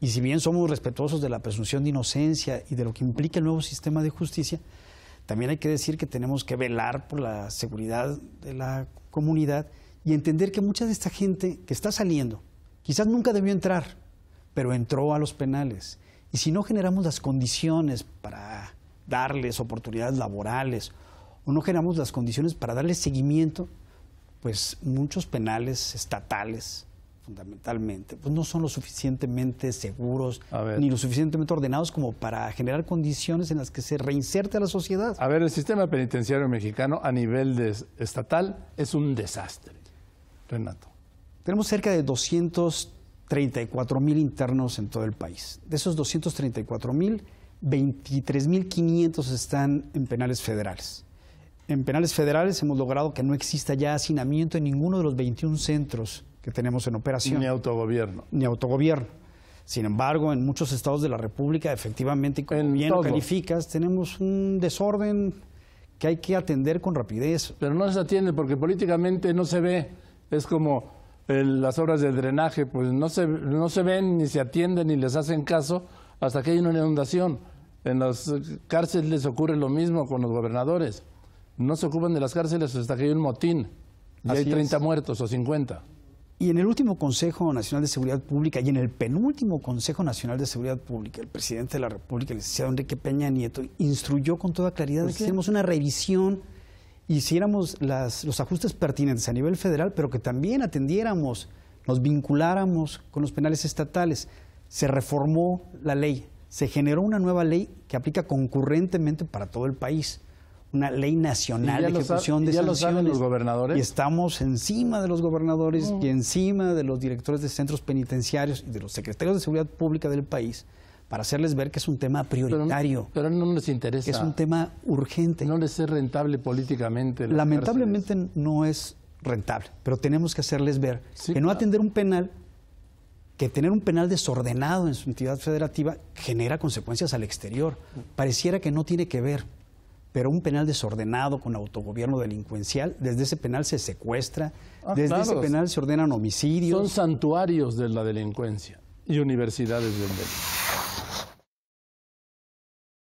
Y si bien somos respetuosos de la presunción de inocencia y de lo que implica el nuevo sistema de justicia, también hay que decir que tenemos que velar por la seguridad de la comunidad y entender que mucha de esta gente que está saliendo, quizás nunca debió entrar, pero entró a los penales. Y si no generamos las condiciones para darles oportunidades laborales o no generamos las condiciones para darles seguimiento, pues muchos penales estatales fundamentalmente, pues no son lo suficientemente seguros ni lo suficientemente ordenados como para generar condiciones en las que se reinserte a la sociedad. A ver, el sistema penitenciario mexicano a nivel estatal es un desastre. Renato. Tenemos cerca de 234 mil internos en todo el país. De esos 234 mil, 23 mil 500 están en penales federales. En penales federales hemos logrado que no exista ya hacinamiento en ninguno de los 21 centros que tenemos en operación. Ni autogobierno. Ni autogobierno. Sin embargo, en muchos estados de la República, efectivamente, como bien calificas, tenemos un desorden que hay que atender con rapidez. Pero no se atiende porque políticamente no se ve. Es como las obras de drenaje, pues no se, no se ven, ni se atienden, ni les hacen caso hasta que hay una inundación. En las cárceles les ocurre lo mismo con los gobernadores. No se ocupan de las cárceles hasta que hay un motín. Y hay 30 muertos o 50. Y en el último Consejo Nacional de Seguridad Pública y en el penúltimo Consejo Nacional de Seguridad Pública, el presidente de la República, el licenciado Enrique Peña Nieto, instruyó con toda claridad que hiciéramos una revisión, hiciéramos los ajustes pertinentes a nivel federal, pero que también atendiéramos, nos vinculáramos con los penales estatales. Se reformó la ley, se generó una nueva ley que aplica concurrentemente para todo el país una ley nacional de ejecución de sanciones. los gobernadores. Y estamos encima de los gobernadores mm. y encima de los directores de centros penitenciarios y de los secretarios de seguridad pública del país para hacerles ver que es un tema prioritario. Pero, no les interesa. es un tema urgente. No les es rentable políticamente. Lamentablemente no es rentable, pero tenemos que hacerles ver que no atender un penal, que tener un penal desordenado en su entidad federativa genera consecuencias al exterior. Mm. Pareciera que no tiene que ver, pero un penal desordenado con autogobierno delincuencial, desde ese penal se secuestra, ah, desde ese penal se ordenan homicidios. Son santuarios de la delincuencia y universidades del delito.